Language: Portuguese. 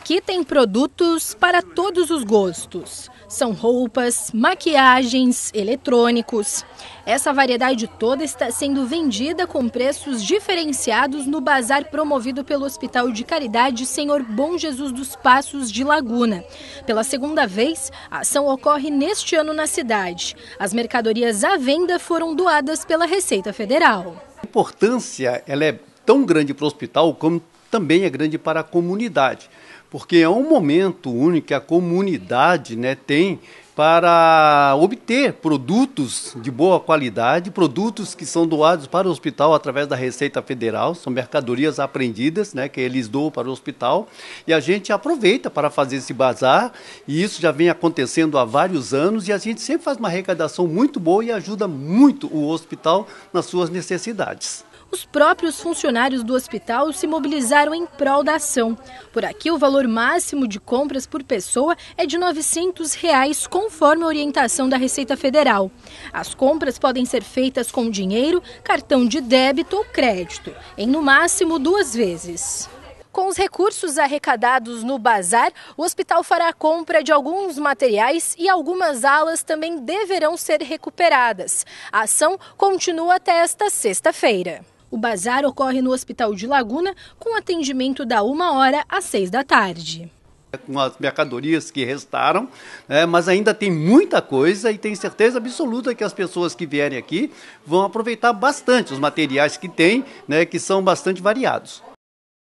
Aqui tem produtos para todos os gostos. São roupas, maquiagens, eletrônicos. Essa variedade toda está sendo vendida com preços diferenciados no bazar promovido pelo Hospital de Caridade Senhor Bom Jesus dos Passos de Laguna. Pela segunda vez, a ação ocorre neste ano na cidade. As mercadorias à venda foram doadas pela Receita Federal. A importância ela é tão grande para o hospital como também é grande para a comunidade porque é um momento único que a comunidade né, tem para obter produtos de boa qualidade, produtos que são doados para o hospital através da Receita Federal, são mercadorias apreendidas, né, que eles doam para o hospital, e a gente aproveita para fazer esse bazar, e isso já vem acontecendo há vários anos, e a gente sempre faz uma arrecadação muito boa e ajuda muito o hospital nas suas necessidades os próprios funcionários do hospital se mobilizaram em prol da ação. Por aqui, o valor máximo de compras por pessoa é de R$ 900, reais, conforme a orientação da Receita Federal. As compras podem ser feitas com dinheiro, cartão de débito ou crédito, em no máximo duas vezes. Com os recursos arrecadados no bazar, o hospital fará a compra de alguns materiais e algumas alas também deverão ser recuperadas. A ação continua até esta sexta-feira. O bazar ocorre no Hospital de Laguna, com atendimento da 1 hora às 6 da tarde é com as mercadorias que restaram, né, mas ainda tem muita coisa e tenho certeza absoluta que as pessoas que vierem aqui vão aproveitar bastante os materiais que tem, né, que são bastante variados.